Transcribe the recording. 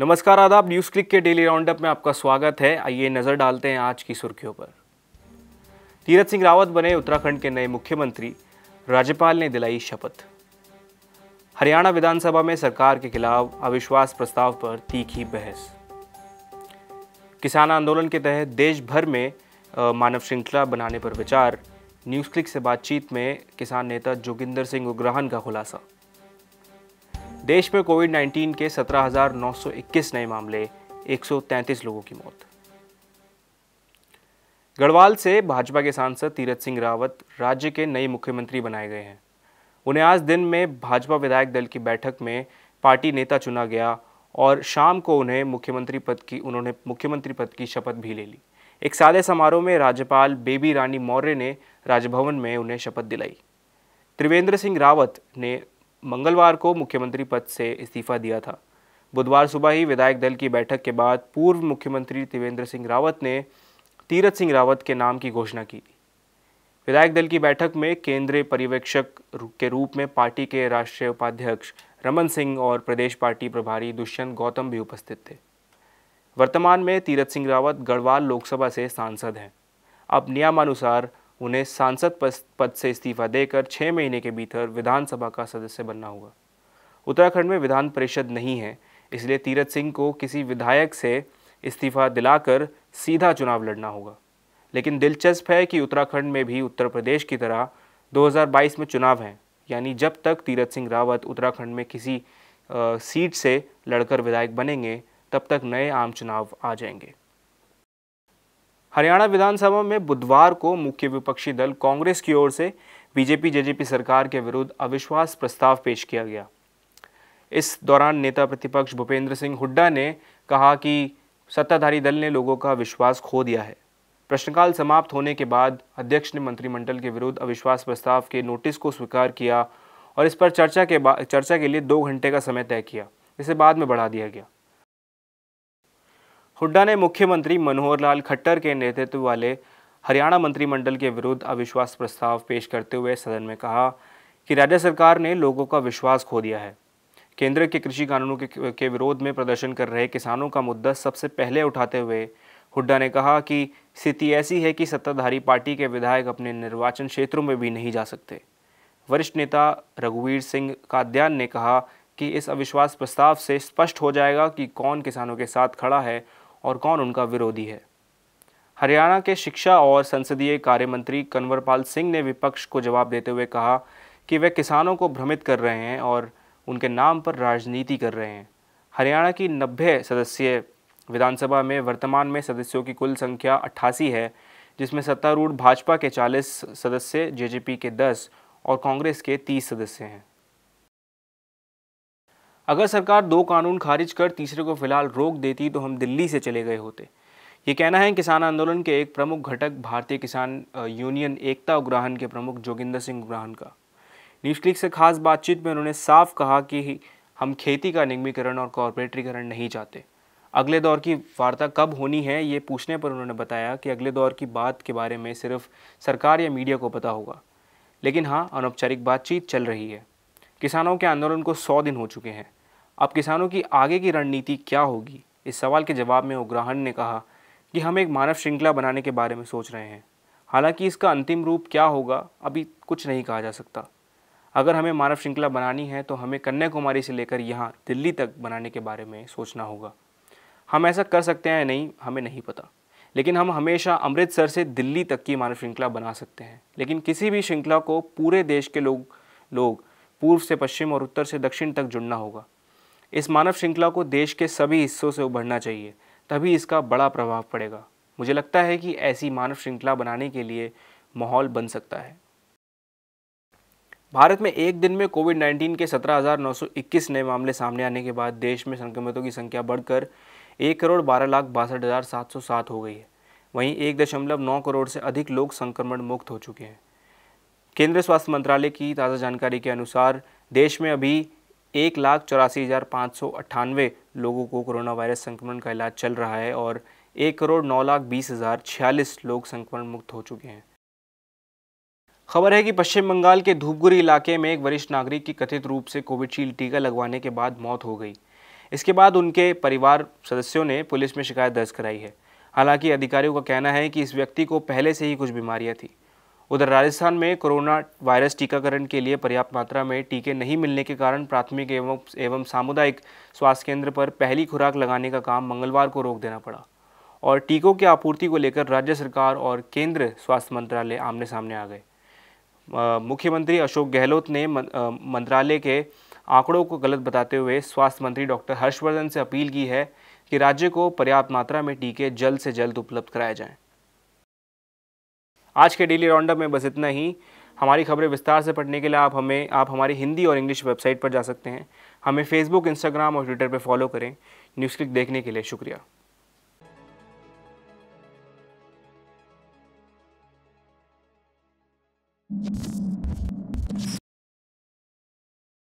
नमस्कार आदाब news click के डेली राउंडअप में आपका स्वागत है आइए नज़र डालते हैं आज की सुर्खियों पर तीरथ सिंह रावत बने उत्तराखंड के नए मुख्यमंत्री राज्यपाल ने दिलाई शपथ हरियाणा विधानसभा में सरकार के खिलाफ अविश्वास प्रस्ताव पर तीखी बहस किसान आंदोलन के तहत देश भर में मानव श्रृंखला बनाने पर विचार न्यूज़ क्लिक से बातचीत में किसान नेता जोगिंदर सिंह उग्रहन का खुलासा देश में कोविड 19 के 17,921 नए मामले 133 लोगों की मौत गढ़वाल से भाजपा के सांसद तीरथ सिंह रावत राज्य के नए मुख्यमंत्री बनाए गए हैं उन्हें आज दिन में भाजपा विधायक दल की बैठक में पार्टी नेता चुना गया और शाम को उन्हें मुख्यमंत्री पद की उन्होंने मुख्यमंत्री पद की शपथ भी ले ली एक सादे समारोह में राज्यपाल बेबी रानी मौर्य ने राजभवन में उन्हें शपथ दिलाई त्रिवेंद्र सिंह रावत ने मंगलवार को मुख्यमंत्री पद से इस्तीफा दिया था बुधवार सुबह ही विधायक दल की बैठक के बाद पूर्व मुख्यमंत्री त्रिवेंद्र सिंह रावत ने तीरथ सिंह रावत के नाम की घोषणा की विधायक दल की बैठक में केंद्रीय पर्यवेक्षक के रूप में पार्टी के राष्ट्रीय उपाध्यक्ष रमन सिंह और प्रदेश पार्टी प्रभारी दुष्यंत गौतम भी उपस्थित थे वर्तमान में तीरथ सिंह रावत गढ़वाल लोकसभा से सांसद हैं अब नियमानुसार उन्हें सांसद पद से इस्तीफा देकर छः महीने के भीतर विधानसभा का सदस्य बनना होगा उत्तराखंड में विधान परिषद नहीं है इसलिए तीरथ सिंह को किसी विधायक से इस्तीफा दिलाकर सीधा चुनाव लड़ना होगा लेकिन दिलचस्प है कि उत्तराखंड में भी उत्तर प्रदेश की तरह 2022 में चुनाव हैं यानी जब तक तीरथ सिंह रावत उत्तराखंड में किसी आ, सीट से लड़कर विधायक बनेंगे तब तक नए आम चुनाव आ जाएंगे हरियाणा विधानसभा में बुधवार को मुख्य विपक्षी दल कांग्रेस की ओर से बीजेपी जेजेपी सरकार के विरुद्ध अविश्वास प्रस्ताव पेश किया गया इस दौरान नेता प्रतिपक्ष भूपेंद्र सिंह हुड्डा ने कहा कि सत्ताधारी दल ने लोगों का विश्वास खो दिया है प्रश्नकाल समाप्त होने के बाद अध्यक्ष ने मंत्रिमंडल के विरुद्ध अविश्वास प्रस्ताव के नोटिस को स्वीकार किया और इस पर चर्चा के चर्चा के लिए दो घंटे का समय तय किया इसे बाद में बढ़ा दिया गया हुड्डा ने मुख्यमंत्री मनोहर लाल खट्टर के नेतृत्व वाले हरियाणा मंत्रिमंडल के विरुद्ध अविश्वास प्रस्ताव पेश करते हुए सदन में कहा कि राज्य सरकार ने लोगों का विश्वास खो दिया है केंद्र के कृषि कानूनों के, के विरोध में प्रदर्शन कर रहे किसानों का मुद्दा सबसे पहले उठाते हुए हुड्डा ने कहा कि स्थिति ऐसी है कि सत्ताधारी पार्टी के विधायक अपने निर्वाचन क्षेत्रों में भी नहीं जा सकते वरिष्ठ नेता रघुवीर सिंह काद्यान ने कहा कि इस अविश्वास प्रस्ताव से स्पष्ट हो जाएगा कि कौन किसानों के साथ खड़ा है और कौन उनका विरोधी है हरियाणा के शिक्षा और संसदीय कार्य मंत्री कंवरपाल सिंह ने विपक्ष को जवाब देते हुए कहा कि वे किसानों को भ्रमित कर रहे हैं और उनके नाम पर राजनीति कर रहे हैं हरियाणा की नब्बे सदस्यीय विधानसभा में वर्तमान में सदस्यों की कुल संख्या अट्ठासी है जिसमें सत्तारूढ़ भाजपा के 40 सदस्य जेजेपी के 10 और कांग्रेस के 30 सदस्य हैं अगर सरकार दो कानून खारिज कर तीसरे को फिलहाल रोक देती तो हम दिल्ली से चले गए होते ये कहना है किसान आंदोलन के एक प्रमुख घटक भारतीय किसान यूनियन एकता उग्राहन के प्रमुख जोगिंदर सिंह उग्राहन का न्यूज क्लिक से खास बातचीत में उन्होंने साफ कहा कि हम खेती का निगमीकरण और कॉरपोरेटरीकरण नहीं चाहते अगले दौर की वार्ता कब होनी है ये पूछने पर उन्होंने बताया कि अगले दौर की बात के बारे में सिर्फ सरकार या मीडिया को पता होगा लेकिन हाँ अनौपचारिक बातचीत चल रही है किसानों के आंदोलन को सौ दिन हो चुके हैं अब किसानों की आगे की रणनीति क्या होगी इस सवाल के जवाब में उग्राहन ने कहा कि हम एक मानव श्रृंखला बनाने के बारे में सोच रहे हैं हालांकि इसका अंतिम रूप क्या होगा अभी कुछ नहीं कहा जा सकता अगर हमें मानव श्रृंखला बनानी है तो हमें कन्याकुमारी से लेकर यहाँ दिल्ली तक बनाने के बारे में सोचना होगा हम ऐसा कर सकते हैं या नहीं हमें नहीं पता लेकिन हम हमेशा अमृतसर से दिल्ली तक की मानव श्रृंखला बना सकते हैं लेकिन किसी भी श्रृंखला को पूरे देश के लोग लोग पूर्व से पश्चिम और उत्तर से दक्षिण तक जुड़ना होगा इस मानव श्रृंखला को देश के सभी हिस्सों से उभरना चाहिए तभी इसका बड़ा प्रभाव पड़ेगा मुझे लगता है कि ऐसी मानव श्रृंखला बनाने के लिए माहौल बन सकता है भारत में एक दिन में कोविड 19 के 17,921 नए मामले सामने आने के बाद देश में संक्रमितों की संख्या बढ़कर एक करोड़ बारह लाख बासठ हज़ार सात सौ सात हो गई है वहीं एक दशमलव नौ करोड़ से अधिक लोग संक्रमण मुक्त हो चुके हैं केंद्रीय स्वास्थ्य मंत्रालय की ताज़ा जानकारी के अनुसार देश में अभी एक लाख चौरासी हज़ार पाँच सौ अट्ठानवे लोगों को कोरोना वायरस संक्रमण का इलाज चल रहा है और एक करोड़ नौ लाख बीस हज़ार छियालीस लोग संक्रमण मुक्त हो चुके हैं खबर है कि पश्चिम बंगाल के धूपगुरी इलाके में एक वरिष्ठ नागरिक की कथित रूप से कोविशील्ड टीका लगवाने के बाद मौत हो गई इसके बाद उनके परिवार सदस्यों ने पुलिस में शिकायत दर्ज कराई है हालांकि अधिकारियों का कहना है कि इस व्यक्ति को पहले से ही कुछ बीमारियां थीं उधर राजस्थान में कोरोना वायरस टीकाकरण के लिए पर्याप्त मात्रा में टीके नहीं मिलने के कारण प्राथमिक एवं एवं सामुदायिक स्वास्थ्य केंद्र पर पहली खुराक लगाने का काम मंगलवार को रोक देना पड़ा और टीकों की आपूर्ति को लेकर राज्य सरकार और केंद्र स्वास्थ्य मंत्रालय आमने सामने आ गए मुख्यमंत्री अशोक गहलोत ने मंत्रालय के आंकड़ों को गलत बताते हुए स्वास्थ्य मंत्री डॉक्टर हर्षवर्धन से अपील की है कि राज्य को पर्याप्त मात्रा में टीके जल्द से जल्द उपलब्ध कराए जाएं आज के डेली राउंडअप में बस इतना ही हमारी खबरें विस्तार से पढ़ने के लिए आप हमें आप हमारी हिंदी और इंग्लिश वेबसाइट पर जा सकते हैं हमें फेसबुक इंस्टाग्राम और ट्विटर पर फॉलो करें न्यूज़ क्लिक देखने के लिए शुक्रिया